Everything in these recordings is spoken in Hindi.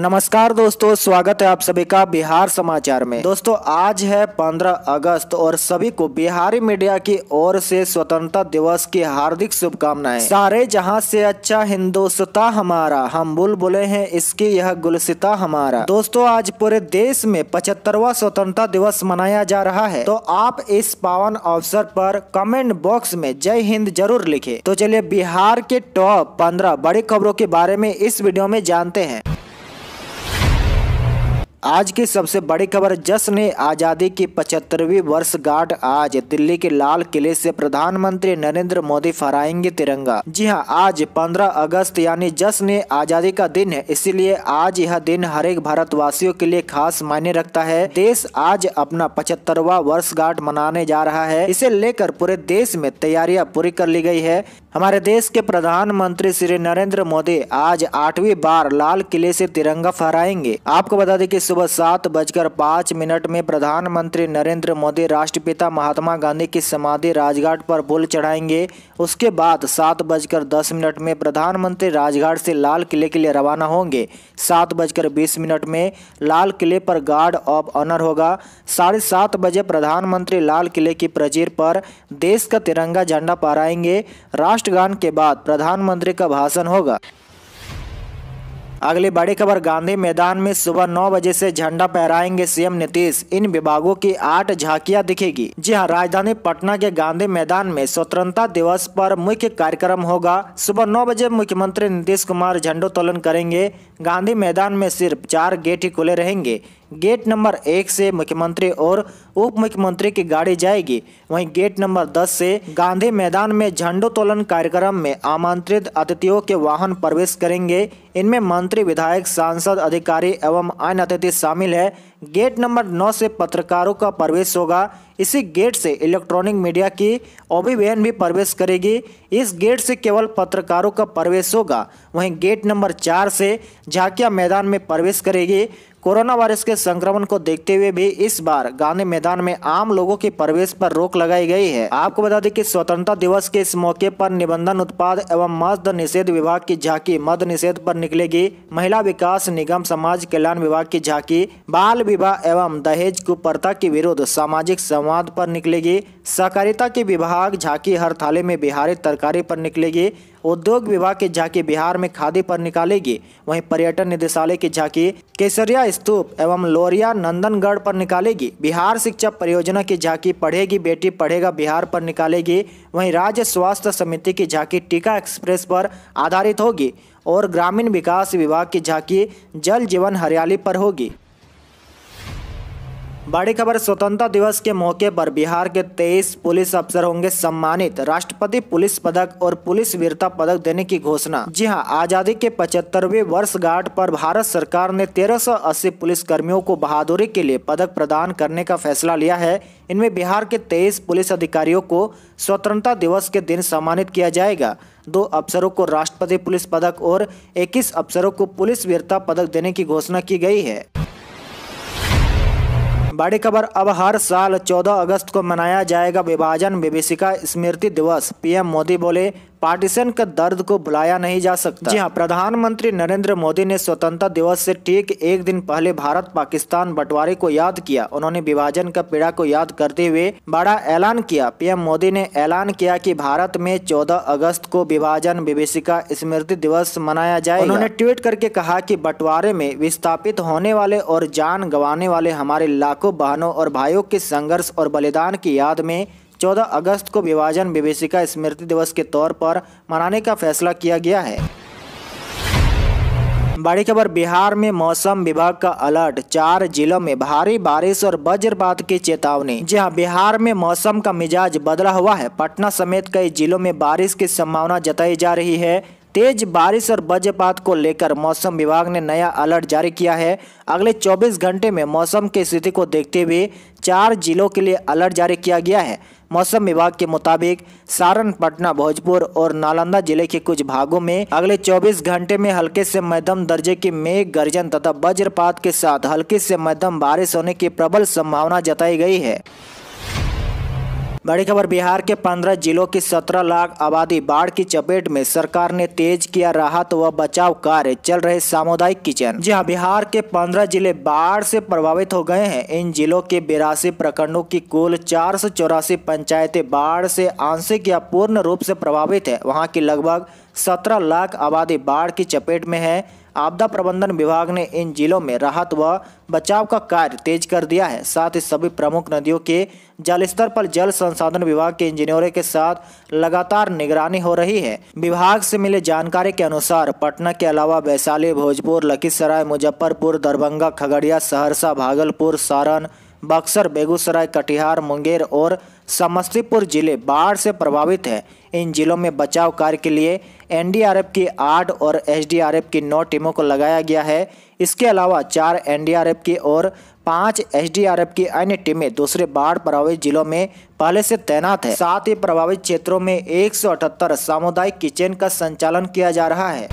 नमस्कार दोस्तों स्वागत है आप सभी का बिहार समाचार में दोस्तों आज है 15 अगस्त और सभी को बिहारी मीडिया की ओर से स्वतंत्रता दिवस की हार्दिक शुभकामनाएं सारे जहां से अच्छा हिंदुस्ता हमारा हम बुल बुले हैं इसकी यह गुलसिता हमारा दोस्तों आज पूरे देश में पचहत्तरवा स्वतंत्रता दिवस मनाया जा रहा है तो आप इस पावन अवसर पर कमेंट बॉक्स में जय हिंद जरूर लिखे तो चलिए बिहार के टॉप पंद्रह बड़ी खबरों के बारे में इस वीडियो में जानते हैं आज की सबसे बड़ी खबर जश्न आज़ादी की पचहत्तरवीं वर्षगांठ आज दिल्ली के लाल किले से प्रधानमंत्री नरेंद्र मोदी फहराएंगे तिरंगा जी हां आज 15 अगस्त यानी जश्न आज़ादी का दिन है इसीलिए आज यह दिन हर एक भारतवासियों के लिए खास मायने रखता है देश आज अपना पचहत्तरवा वर्षगांठ मनाने जा रहा है इसे लेकर पूरे देश में तैयारियां पूरी कर ली गई है हमारे देश के प्रधानमंत्री श्री नरेंद्र मोदी आज आठवीं बार लाल किले से तिरंगा फहराएंगे आपको बता दें कि सुबह सात बजकर पाँच मिनट में प्रधानमंत्री नरेंद्र मोदी राष्ट्रपिता महात्मा गांधी की समाधि राजघाट पर फूल चढ़ाएंगे उसके बाद सात बजकर दस मिनट में प्रधानमंत्री राजघाट से लाल किले के लिए रवाना होंगे सात बजकर बीस मिनट में लाल किले पर गार्ड ऑफ ऑनर होगा साढ़े सात बजे प्रधानमंत्री लाल किले की प्रचीर पर देश का तिरंगा झंडा फहराएंगे राष्ट्र राष्ट्रगान के बाद प्रधानमंत्री का भाषण होगा अगली बड़ी खबर गांधी मैदान में सुबह नौ बजे से झंडा फहराएंगे सीएम नीतीश इन विभागों की आठ झांकियां दिखेगी जी हां राजधानी पटना के गांधी मैदान में स्वतंत्रता दिवस पर मुख्य कार्यक्रम होगा सुबह नौ बजे मुख्यमंत्री नीतीश कुमार झंडोत्तोलन करेंगे गांधी मैदान में सिर्फ चार गेट ही खुले रहेंगे गेट नंबर एक से मुख्यमंत्री और उप मुख्यमंत्री की गाड़ी जाएगी वहीं गेट नंबर दस से गांधी मैदान में झंडोत्तोलन कार्यक्रम में आमंत्रित अतिथियों के वाहन प्रवेश करेंगे इनमें मंत्री विधायक सांसद अधिकारी एवं अन्य अतिथि शामिल है गेट नंबर 9 से पत्रकारों का प्रवेश होगा इसी गेट से इलेक्ट्रॉनिक मीडिया की ओबी वैन भी प्रवेश करेगी इस गेट से केवल पत्रकारों का प्रवेश होगा वहीं गेट नंबर चार से झाकिया मैदान में प्रवेश करेगी कोरोना वायरस के संक्रमण को देखते हुए भी इस बार गांधी मैदान में आम लोगों के प्रवेश पर रोक लगाई गई है आपको बता दें कि स्वतंत्रता दिवस के इस मौके पर निबंधन उत्पाद एवं मद निषेध विभाग की झांकी मद निषेध पर निकलेगी महिला विकास निगम समाज कल्याण विभाग की झांकी बाल विवाह एवं दहेज कुप्रथा के विरुद्ध सामाजिक संवाद पर निकलेगी सहकारिता के विभाग झांकी हर थाले में बिहारी तरकारी पर निकलेगी उद्योग विभाग के झांकी बिहार में खादी पर निकालेगी वहीं पर्यटन निदेशालय की झांकी केसरिया स्तूप एवं लोरिया नंदनगढ़ पर निकालेगी बिहार शिक्षा परियोजना की झांकी पढ़ेगी बेटी पढ़ेगा बिहार पर निकालेगी वहीं राज्य स्वास्थ्य समिति की झांकी टीका एक्सप्रेस पर आधारित होगी और ग्रामीण विकास विभाग की झांकी जल जीवन हरियाली पर होगी बड़ी खबर स्वतंत्रता दिवस के मौके पर बिहार के 23 पुलिस अफसर होंगे सम्मानित राष्ट्रपति पुलिस पदक और पुलिस वीरता पदक देने की घोषणा जी हां आजादी के पचहत्तरवे वर्षगांठ पर भारत सरकार ने 1380 पुलिस कर्मियों को बहादुरी के लिए पदक प्रदान करने का फैसला लिया है इनमें बिहार के 23 पुलिस अधिकारियों को स्वतंत्रता दिवस के दिन सम्मानित किया जाएगा दो अफसरों को राष्ट्रपति पुलिस पदक और इक्कीस अफसरों को पुलिस वीरता पदक देने की घोषणा की गई है बड़ी खबर अब हर साल 14 अगस्त को मनाया जाएगा विभाजन विभिषिका स्मृति दिवस पीएम मोदी बोले पार्टीशन के दर्द को बुलाया नहीं जा सकता जी हाँ प्रधानमंत्री नरेंद्र मोदी ने स्वतंत्रता दिवस से ठीक एक दिन पहले भारत पाकिस्तान बंटवारे को याद किया उन्होंने विभाजन का पीड़ा को याद करते हुए बड़ा ऐलान किया पीएम मोदी ने ऐलान किया कि भारत में 14 अगस्त को विभाजन विभिषिका स्मृति दिवस मनाया जाए उन्होंने ट्वीट करके कहा की बंटवारे में विस्थापित होने वाले और जान गंवाने वाले हमारे लाखों बहनों और भाइयों के संघर्ष और बलिदान की याद में 14 अगस्त को विभाजन विभिषिका स्मृति दिवस के तौर पर मनाने का फैसला किया गया है बड़ी खबर बिहार में मौसम विभाग का अलर्ट चार जिलों में भारी बारिश और वज्रपात की चेतावनी जी हाँ बिहार में मौसम का मिजाज बदला हुआ है पटना समेत कई जिलों में बारिश की संभावना जताई जा रही है तेज बारिश और वज्रपात को लेकर मौसम विभाग ने नया अलर्ट जारी किया है अगले 24 घंटे में मौसम की स्थिति को देखते हुए चार जिलों के लिए अलर्ट जारी किया गया है मौसम विभाग के मुताबिक सारण पटना भोजपुर और नालंदा जिले के कुछ भागों में अगले 24 घंटे में हल्के से मध्यम दर्जे की मेघ गर्जन तथा वज्रपात के साथ हल्की से मध्यम बारिश होने की प्रबल संभावना जताई गई है बड़ी खबर बिहार के पंद्रह जिलों की सत्रह लाख आबादी बाढ़ की चपेट में सरकार ने तेज किया राहत व बचाव कार्य चल रहे सामुदायिक किचन जी हाँ बिहार के पंद्रह जिले बाढ़ से प्रभावित हो गए हैं इन जिलों के बिरासी प्रखंडों की कुल चार सौ चौरासी पंचायतें बाढ़ से आंशिक या पूर्ण रूप से प्रभावित है वहाँ की लगभग सत्रह लाख आबादी बाढ़ की चपेट में है आपदा प्रबंधन विभाग ने इन जिलों में राहत व बचाव का कार्य तेज कर दिया है साथ ही सभी प्रमुख नदियों के जलस्तर पर जल संसाधन विभाग के इंजीनियरों के साथ लगातार निगरानी हो रही है विभाग से मिले जानकारी के अनुसार पटना के अलावा वैशाली भोजपुर लखीसराय मुजफ्फरपुर दरभंगा खगड़िया सहरसा भागलपुर सारण बक्सर बेगूसराय कटिहार मुंगेर और समस्तीपुर जिले बाढ़ से प्रभावित हैं इन जिलों में बचाव कार्य के लिए एनडीआरएफ की आठ और एसडीआरएफ की नौ टीमों को लगाया गया है इसके अलावा चार एनडीआरएफ की और पाँच एसडीआरएफ की अन्य टीमें दूसरे बाढ़ प्रभावित जिलों में पहले से तैनात है साथ ही प्रभावित क्षेत्रों में एक सामुदायिक किचन का संचालन किया जा रहा है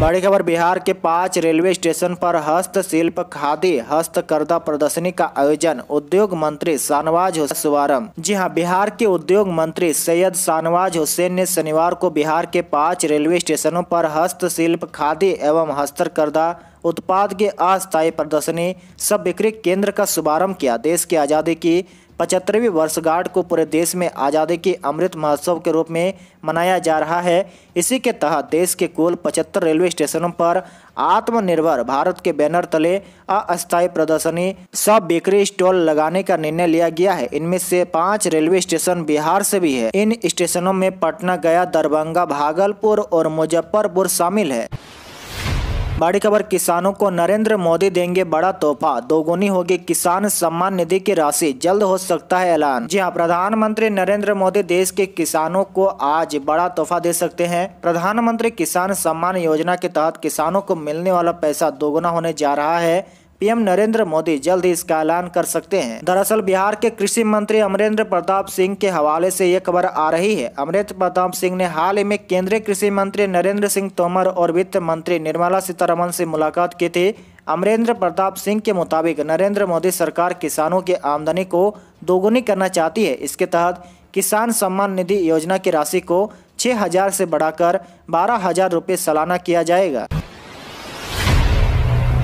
बड़ी खबर बिहार के पांच रेलवे स्टेशन पर हस्तशिल्प खादी हस्तकर्दा प्रदर्शनी का आयोजन उद्योग मंत्री शानवाज हुसैन शुभारम्भ जी हां बिहार के उद्योग मंत्री सैयद शानवाज हुसैन ने शनिवार को बिहार के पांच रेलवे स्टेशनों पर हस्तशिल्प खादी एवं हस्तकर्दा उत्पाद के अस्थायी प्रदर्शनी सब बिक्री केंद्र का शुभारम्भ किया देश की आज़ादी की पचहत्तरवीं वर्षगांठ को पूरे देश में आज़ादी के अमृत महोत्सव के रूप में मनाया जा रहा है इसी के तहत देश के कुल पचहत्तर रेलवे स्टेशनों पर आत्मनिर्भर भारत के बैनर तले अस्थायी प्रदर्शनी सब बेकरी स्टॉल लगाने का निर्णय लिया गया है इनमें से पांच रेलवे स्टेशन बिहार से भी है इन स्टेशनों में पटना गया दरभंगा भागलपुर और मुजफ्फरपुर शामिल है बड़ी खबर किसानों को नरेंद्र मोदी देंगे बड़ा तोहफा दोगुनी होगी किसान सम्मान निधि की राशि जल्द हो सकता है ऐलान जी हाँ प्रधानमंत्री नरेंद्र मोदी देश के किसानों को आज बड़ा तोहफा दे सकते हैं प्रधानमंत्री किसान सम्मान योजना के तहत किसानों को मिलने वाला पैसा दोगुना होने जा रहा है पीएम नरेंद्र मोदी जल्द ही इसका ऐलान कर सकते हैं दरअसल बिहार के कृषि मंत्री अमरेंद्र प्रताप सिंह के हवाले से ये खबर आ रही है अमरेंद्र प्रताप सिंह ने हाल ही में केंद्रीय कृषि मंत्री नरेंद्र सिंह तोमर और वित्त मंत्री निर्मला सीतारमन से मुलाकात की थी अमरेंद्र प्रताप सिंह के मुताबिक नरेंद्र मोदी सरकार किसानों की आमदनी को दोगुनी करना चाहती है इसके तहत किसान सम्मान निधि योजना की राशि को छः हजार से बढ़ाकर बारह हजार सालाना किया जाएगा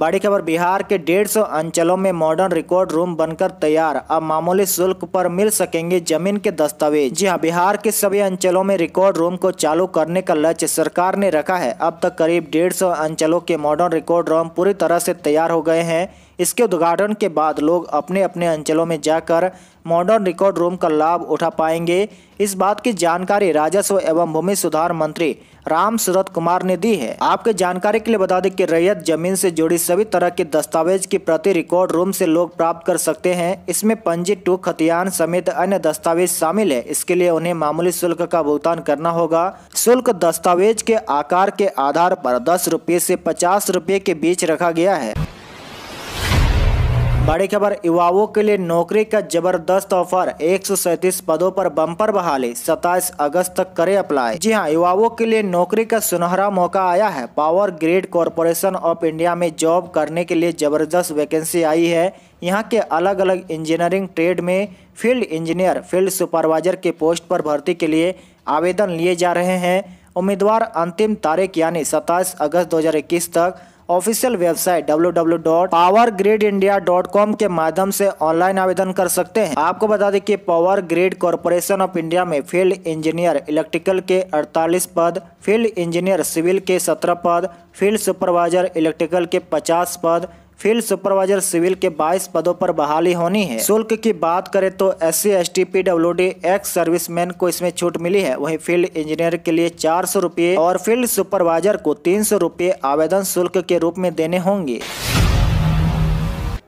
बड़ी खबर बिहार के डेढ़ सौ अंचलों में मॉडर्न रिकॉर्ड रूम बनकर तैयार अब मामूली शुल्क पर मिल सकेंगे जमीन के दस्तावेज जी हाँ बिहार के सभी अंचलों में रिकॉर्ड रूम को चालू करने का लक्ष्य सरकार ने रखा है अब तक करीब डेढ़ सौ अंचलों के मॉडर्न रिकॉर्ड रूम पूरी तरह से तैयार हो गए हैं इसके उद्घाटन के बाद लोग अपने अपने अंचलों में जाकर मॉडर्न रिकॉर्ड रूम का लाभ उठा पाएंगे इस बात की जानकारी राजस्व एवं भूमि सुधार मंत्री राम सूरत कुमार ने दी है आपके जानकारी के लिए बता दें कि रैयत जमीन से जुड़ी सभी तरह के दस्तावेज की प्रति रिकॉर्ड रूम से लोग प्राप्त कर सकते हैं इसमें पंजी टू खतियान समेत अन्य दस्तावेज शामिल है इसके लिए उन्हें मामूली शुल्क का भुगतान करना होगा शुल्क दस्तावेज के आकार के आधार आरोप दस रूपए ऐसी पचास रूपए के बीच रखा गया है बड़ी खबर युवाओं के लिए नौकरी का जबरदस्त ऑफर एक पदों पर बम्पर बहाली 27 अगस्त तक करे अप्लाई जी हाँ युवाओं के लिए नौकरी का सुनहरा मौका आया है Power Grid Corporation of India में जॉब करने के लिए जबरदस्त वैकेंसी आई है यहाँ के अलग अलग इंजीनियरिंग ट्रेड में फील्ड इंजीनियर फील्ड सुपरवाइजर के पोस्ट पर भर्ती के लिए आवेदन लिए जा रहे हैं उम्मीदवार अंतिम तारीख यानी सताइस अगस्त दो तक ऑफिशियल वेबसाइट डब्ल्यू के माध्यम से ऑनलाइन आवेदन कर सकते हैं आपको बता दें कि Power Grid Corporation of India में फील्ड इंजीनियर इलेक्ट्रिकल के 48 पद फील्ड इंजीनियर सिविल के 17 पद फील्ड सुपरवाइजर इलेक्ट्रिकल के 50 पद फील्ड सुपरवाइजर सिविल के 22 पदों पर बहाली होनी है शुल्क की बात करें तो S C S T P W D ex serviceman को इसमें छूट मिली है वहीं फील्ड इंजीनियर के लिए चार सौ और फील्ड सुपरवाइजर को तीन सौ आवेदन शुल्क के रूप में देने होंगे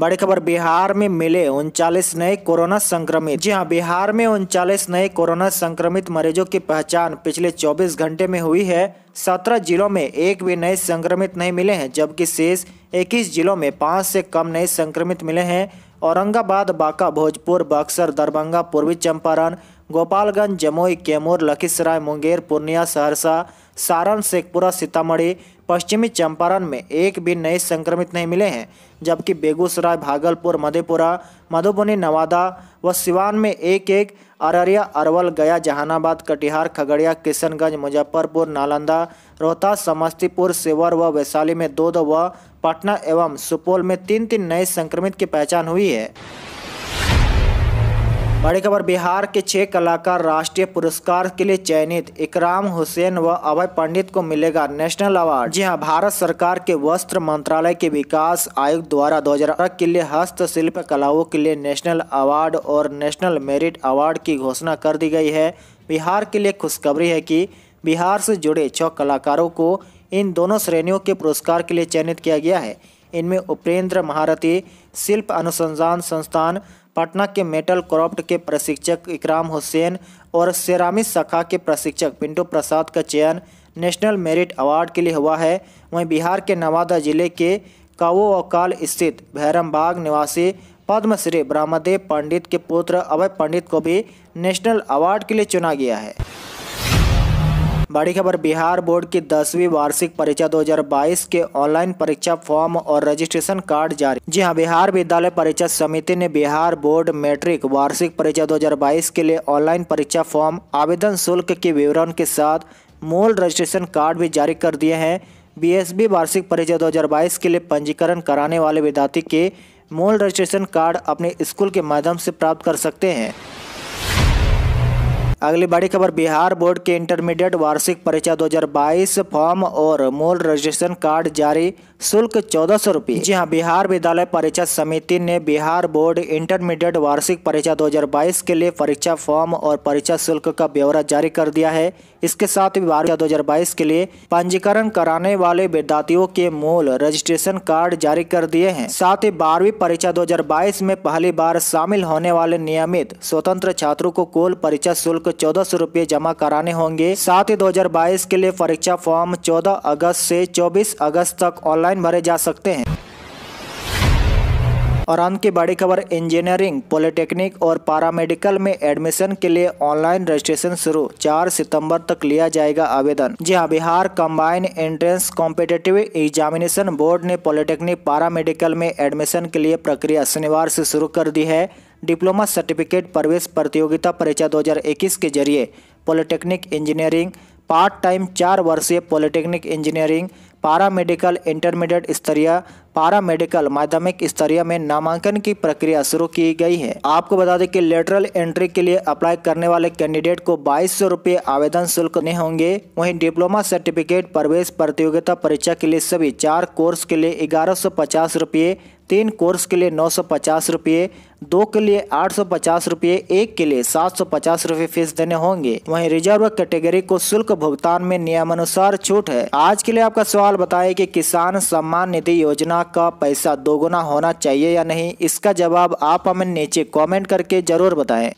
बड़ी खबर बिहार में मिले उनचालीस नए कोरोना संक्रमित जी हाँ बिहार में उनचालीस नए कोरोना संक्रमित मरीजों की पहचान पिछले 24 घंटे में हुई है सत्रह जिलों में एक भी नए संक्रमित नहीं मिले हैं जबकि शेष 21 जिलों में पाँच से कम नए संक्रमित मिले हैं औरंगाबाद बांका भोजपुर बक्सर दरभंगा पूर्वी चंपारण गोपालगंज जमुई कैमूर लखीसराय मुंगेर पूर्णिया सहरसा सारण शेखपुरा सीतामढ़ी पश्चिमी चंपारण में एक भी नए संक्रमित नहीं मिले हैं जबकि बेगूसराय भागलपुर मधेपुरा मधुबनी नवादा व सिवान में एक एक अररिया अरवल गया जहानाबाद कटिहार खगड़िया किशनगंज मुजफ्फरपुर नालंदा रोहतास समस्तीपुर सिवर व वैशाली में दो दो व पटना एवं सुपौल में तीन तीन नए संक्रमित की पहचान हुई है बड़ी खबर बिहार के छह कलाकार राष्ट्रीय पुरस्कार के लिए चयनित इकराम हुसैन व अभय पंडित को मिलेगा नेशनल अवार्ड जी हां भारत सरकार के वस्त्र मंत्रालय के विकास आयुक्त द्वारा दो के लिए हस्तशिल्प कलाओं के लिए नेशनल अवार्ड और नेशनल मेरिट अवार्ड की घोषणा कर दी गई है बिहार के लिए खुशखबरी है कि बिहार से जुड़े छह कलाकारों को इन दोनों श्रेणियों के पुरस्कार के लिए चयनित किया गया है इनमें उपेंद्र महारथी शिल्प अनुसंधान संस्थान पटना के मेटल क्रॉफ्ट के प्रशिक्षक इकराम हुसैन और सेरामिक शाखा के प्रशिक्षक पिंटू प्रसाद का चयन नेशनल मेरिट अवार्ड के लिए हुआ है वहीं बिहार के नवादा जिले के कावो अकाल स्थित भैरमबाग निवासी पद्मश्री ब्रह्मदेव पंडित के पुत्र अभय पंडित को भी नेशनल अवार्ड के लिए चुना गया है बड़ी खबर बिहार बोर्ड की दसवीं वार्षिक परीक्षा 2022 के ऑनलाइन परीक्षा फॉर्म और रजिस्ट्रेशन कार्ड जारी जी हाँ बिहार विद्यालय परीक्षा समिति ने बिहार बोर्ड मैट्रिक वार्षिक परीक्षा 2022 के लिए ऑनलाइन परीक्षा फॉर्म आवेदन शुल्क के विवरण के साथ मूल रजिस्ट्रेशन कार्ड भी जारी कर दिए हैं बी वार्षिक परीक्षा दो के लिए पंजीकरण कराने वाले विद्यार्थी के मूल रजिस्ट्रेशन कार्ड अपने स्कूल के माध्यम से प्राप्त कर सकते हैं अगली बड़ी खबर बिहार बोर्ड के इंटरमीडिएट वार्षिक परीक्षा 2022 फॉर्म और मूल रजिस्ट्रेशन कार्ड जारी शुल्क चौदह सौ रूपए जी हाँ बिहार विद्यालय परीक्षा समिति ने बिहार बोर्ड इंटरमीडिएट वार्षिक परीक्षा 2022 के लिए परीक्षा फॉर्म और परीक्षा शुल्क का ब्यौरा जारी कर दिया है इसके साथ ही परीक्षा दो के लिए पंजीकरण कराने वाले विद्यार्थियों के मूल रजिस्ट्रेशन कार्ड जारी कर दिए हैं साथ ही बारहवीं परीक्षा 2022 में पहली बार शामिल होने वाले नियमित स्वतंत्र छात्रों को कुल परीक्षा शुल्क चौदह सौ रूपए जमा कराने होंगे साथ ही 2022 के लिए परीक्षा फॉर्म 14 अगस्त से 24 अगस्त तक ऑनलाइन भरे जा सकते हैं और अंत की बड़ी खबर इंजीनियरिंग पॉलिटेक्निक और पारामेडिकल में एडमिशन के लिए ऑनलाइन रजिस्ट्रेशन शुरू 4 सितंबर तक लिया जाएगा आवेदन जी हाँ Bihar combine entrance competitive examination board ने पॉलिटेक्निक पारामेडिकल में एडमिशन के लिए प्रक्रिया शनिवार से शुरू कर दी है डिप्लोमा सर्टिफिकेट प्रवेश प्रतियोगिता परीक्षा 2021 के जरिए पॉलिटेक्निक इंजीनियरिंग पार्ट टाइम चार वर्षीय polytechnic engineering paramedical intermediate स्तरीय पारा मेडिकल माध्यमिक स्तरीय में नामांकन की प्रक्रिया शुरू की गई है आपको बता दें कि लेटरल एंट्री के लिए अप्लाई करने वाले कैंडिडेट को बाईस सौ आवेदन शुल्क नहीं होंगे वहीं डिप्लोमा सर्टिफिकेट प्रवेश प्रतियोगिता परीक्षा के लिए सभी चार कोर्स के लिए ग्यारह सौ पचास रुपये तीन कोर्स के लिए नौ सौ पचास रुपये दो के लिए आठ सौ पचास रुपये एक के लिए सात सौ पचास रुपये फीस देने होंगे वहीं रिजर्व कैटेगरी को शुल्क भुगतान में नियमानुसार छूट है आज के लिए आपका सवाल बताए कि किसान सम्मान निधि योजना का पैसा दोगुना होना चाहिए या नहीं इसका जवाब आप हमें नीचे कॉमेंट करके जरूर बताएं